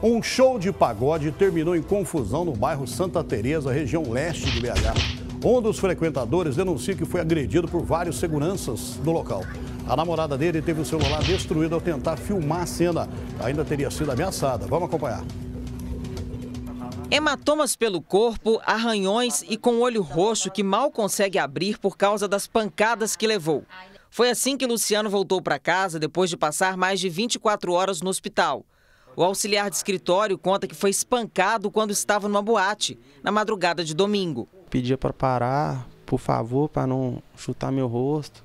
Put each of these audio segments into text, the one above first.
Um show de pagode terminou em confusão no bairro Santa Teresa, região leste de BH. Um dos frequentadores denuncia que foi agredido por vários seguranças do local. A namorada dele teve o celular destruído ao tentar filmar a cena. Ainda teria sido ameaçada. Vamos acompanhar. Hematomas pelo corpo, arranhões e com olho roxo que mal consegue abrir por causa das pancadas que levou. Foi assim que Luciano voltou para casa depois de passar mais de 24 horas no hospital. O auxiliar de escritório conta que foi espancado quando estava numa boate, na madrugada de domingo. Pedia para parar, por favor, para não chutar meu rosto.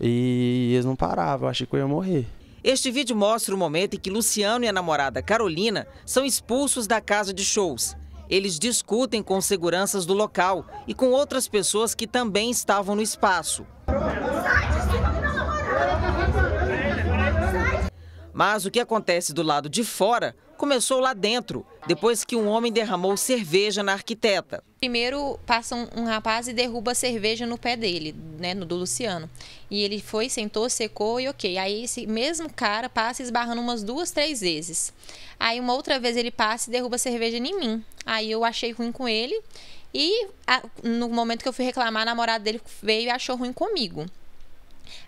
E eles não paravam, eu achei que eu ia morrer. Este vídeo mostra o momento em que Luciano e a namorada Carolina são expulsos da casa de shows. Eles discutem com seguranças do local e com outras pessoas que também estavam no espaço. Mas o que acontece do lado de fora começou lá dentro, depois que um homem derramou cerveja na arquiteta. Primeiro passa um, um rapaz e derruba a cerveja no pé dele, né, no do Luciano. E ele foi, sentou, secou e ok. Aí esse mesmo cara passa esbarrando umas duas, três vezes. Aí uma outra vez ele passa e derruba a cerveja em mim. Aí eu achei ruim com ele e a, no momento que eu fui reclamar, a namorada dele veio e achou ruim comigo.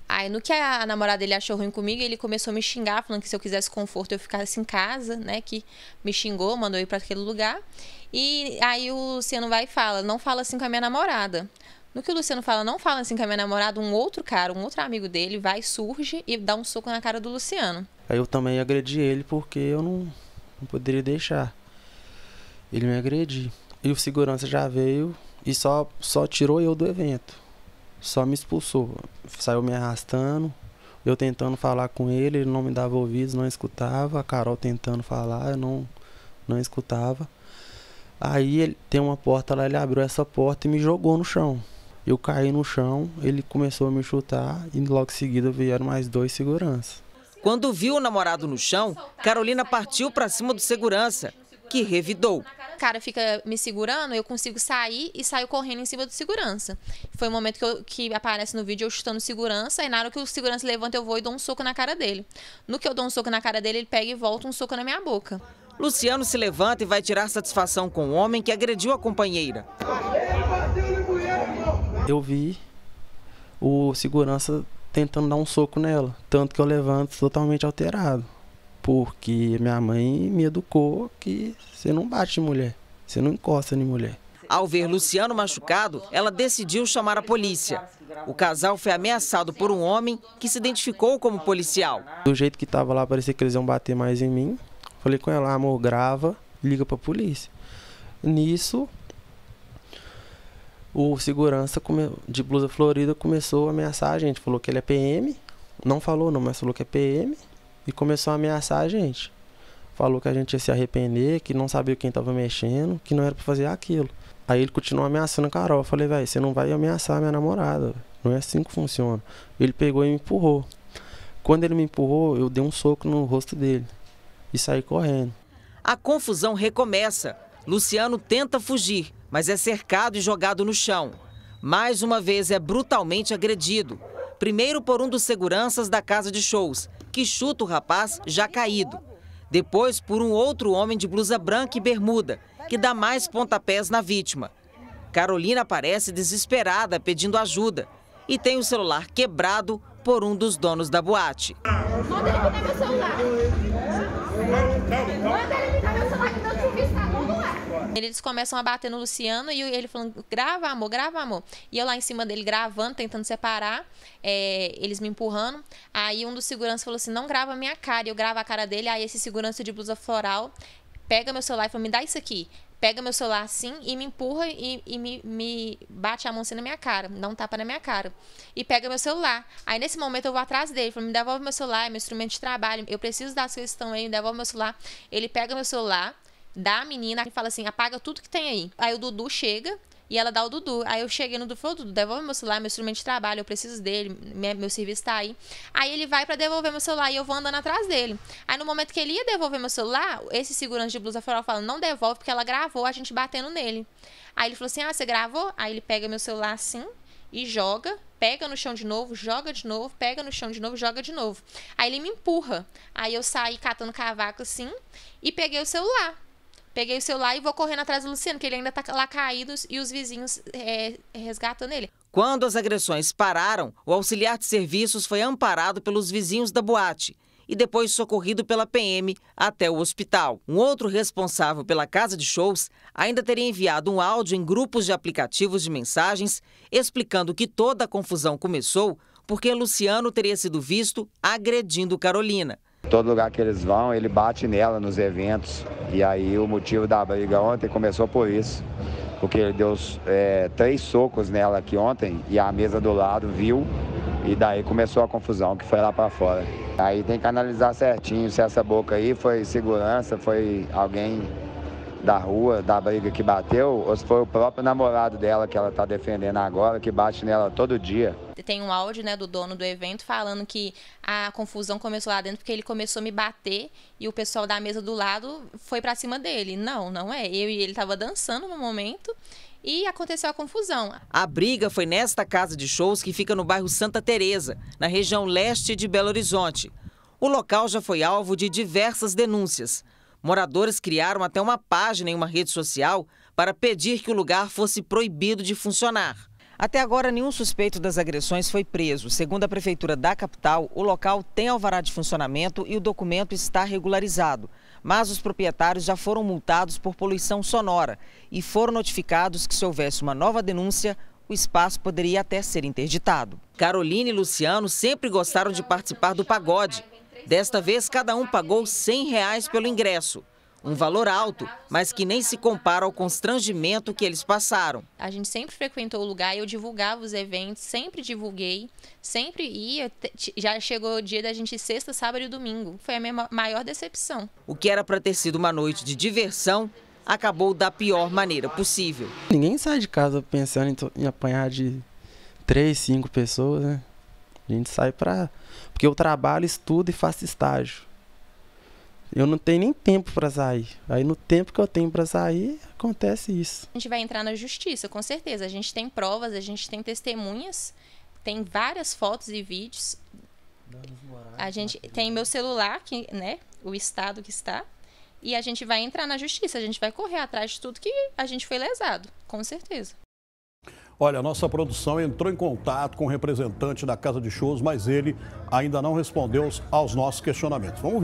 Aí, no que a namorada dele achou ruim comigo, ele começou a me xingar, falando que se eu quisesse conforto eu ficasse em casa, né? Que me xingou, mandou eu ir para aquele lugar. E aí o Luciano vai e fala: não fala assim com a minha namorada. No que o Luciano fala, não fala assim com a minha namorada, um outro cara, um outro amigo dele, vai, surge e dá um soco na cara do Luciano. Aí eu também agredi ele porque eu não, não poderia deixar. Ele me agrediu. E o segurança já veio e só, só tirou eu do evento só me expulsou. Saiu me arrastando, eu tentando falar com ele, ele não me dava ouvidos, não escutava. A Carol tentando falar, eu não, não escutava. Aí ele, tem uma porta lá, ele abriu essa porta e me jogou no chão. Eu caí no chão, ele começou a me chutar e logo em seguida vieram mais dois seguranças. Quando viu o namorado no chão, Carolina partiu para cima do segurança, que revidou cara fica me segurando, eu consigo sair e saio correndo em cima do segurança. Foi o momento que, eu, que, aparece no vídeo eu chutando segurança, e na hora que o segurança levanta, eu vou e dou um soco na cara dele. No que eu dou um soco na cara dele, ele pega e volta um soco na minha boca. Luciano se levanta e vai tirar satisfação com o homem que agrediu a companheira. Eu vi o segurança tentando dar um soco nela, tanto que eu levanto totalmente alterado. Porque minha mãe me educou que você não bate em mulher, você não encosta em mulher. Ao ver Luciano machucado, ela decidiu chamar a polícia. O casal foi ameaçado por um homem que se identificou como policial. Do jeito que estava lá, parecia que eles iam bater mais em mim. Falei com ela, amor, grava, liga para a polícia. Nisso, o segurança de blusa florida começou a ameaçar a gente. Falou que ele é PM, não falou não, mas falou que é PM e começou a ameaçar a gente. Falou que a gente ia se arrepender, que não sabia quem estava mexendo, que não era para fazer aquilo. Aí ele continuou ameaçando a Carol. Eu falei, velho, você não vai ameaçar minha namorada. Não é assim que funciona. Ele pegou e me empurrou. Quando ele me empurrou, eu dei um soco no rosto dele e saí correndo. A confusão recomeça. Luciano tenta fugir, mas é cercado e jogado no chão. Mais uma vez é brutalmente agredido. Primeiro por um dos seguranças da casa de shows que chuta o rapaz já caído. Depois, por um outro homem de blusa branca e bermuda, que dá mais pontapés na vítima. Carolina aparece desesperada pedindo ajuda e tem o celular quebrado por um dos donos da boate. Manda ele pegar meu celular. Eles começam a bater no Luciano e ele falando, grava, amor, grava, amor. E eu lá em cima dele gravando, tentando separar, é, eles me empurrando. Aí um dos seguranças falou assim: não grava minha cara. E eu gravo a cara dele. Aí esse segurança de blusa floral pega meu celular e falou: me dá isso aqui. Pega meu celular assim e me empurra e, e me, me, bate a mão assim na minha cara, dá um tapa na minha cara. E pega meu celular. Aí nesse momento eu vou atrás dele, falo, me devolve meu celular, é meu instrumento de trabalho, eu preciso das coisas que estão aí, me devolve meu celular. Ele pega meu celular, da menina e fala assim: apaga tudo que tem aí. Aí o Dudu chega e ela dá o Dudu. Aí eu cheguei no Dudu e falei, Dudu, devolve meu celular, meu instrumento de trabalho, eu preciso dele, meu serviço tá aí. Aí ele vai para devolver meu celular e eu vou andando atrás dele. Aí no momento que ele ia devolver meu celular, esse segurança de blusa floral fala, não devolve porque ela gravou a gente batendo nele. Aí ele falou assim, ah, você gravou? Aí ele pega meu celular assim e joga, pega no chão de novo, joga de novo, pega no chão de novo, joga de novo. Aí ele me empurra. Aí eu saí catando cavaco assim e peguei o celular. Peguei o celular e vou correndo atrás do Luciano, que ele ainda está lá caído e os vizinhos é, resgatando ele. Quando as agressões pararam, o auxiliar de serviços foi amparado pelos vizinhos da boate e depois socorrido pela PM até o hospital. Um outro responsável pela casa de shows ainda teria enviado um áudio em grupos de aplicativos de mensagens explicando que toda a confusão começou porque Luciano teria sido visto agredindo Carolina todo lugar que eles vão, ele bate nela nos eventos. E aí o motivo da briga ontem começou por isso. Porque ele deu é, três socos nela aqui ontem e a mesa do lado viu. E daí começou a confusão, que foi lá para fora. Aí tem que analisar certinho se essa boca aí foi segurança, foi alguém da rua, da briga que bateu, ou se foi o próprio namorado dela que ela está defendendo agora, que bate nela todo dia. Tem um áudio né, do dono do evento falando que a confusão começou lá dentro porque ele começou a me bater e o pessoal da mesa do lado foi para cima dele. Não, não é. Eu e ele tava dançando no momento e aconteceu a confusão. A briga foi nesta casa de shows que fica no bairro Santa Teresa, na região leste de Belo Horizonte. O local já foi alvo de diversas denúncias. Moradores criaram até uma página em uma rede social para pedir que o lugar fosse proibido de funcionar. Até agora, nenhum suspeito das agressões foi preso. Segundo a Prefeitura da capital, o local tem alvará de funcionamento e o documento está regularizado. Mas os proprietários já foram multados por poluição sonora e foram notificados que, se houvesse uma nova denúncia, o espaço poderia até ser interditado. Carolina e Luciano sempre gostaram de participar do pagode Desta vez, cada um pagou R$ 100 pelo ingresso. Um valor alto, mas que nem se compara ao constrangimento que eles passaram. A gente sempre frequentou o lugar, eu divulgava os eventos, sempre divulguei, sempre ia. Já chegou o dia da gente sexta, sábado e domingo. Foi a minha maior decepção. O que era para ter sido uma noite de diversão acabou da pior maneira possível. Ninguém sai de casa pensando em apanhar de três, cinco pessoas, né? A gente sai pra. Porque eu trabalho, estudo e faço estágio. Eu não tenho nem tempo para sair. Aí no tempo que eu tenho para sair, acontece isso. A gente vai entrar na justiça, com certeza. A gente tem provas, a gente tem testemunhas, tem várias fotos e vídeos. a gente tem meu celular, que, né? O estado que está. E a gente vai entrar na justiça, a gente vai correr atrás de tudo que a gente foi lesado, com certeza. Olha, a nossa produção entrou em contato com o representante da Casa de Shows, mas ele ainda não respondeu aos nossos questionamentos. Vamos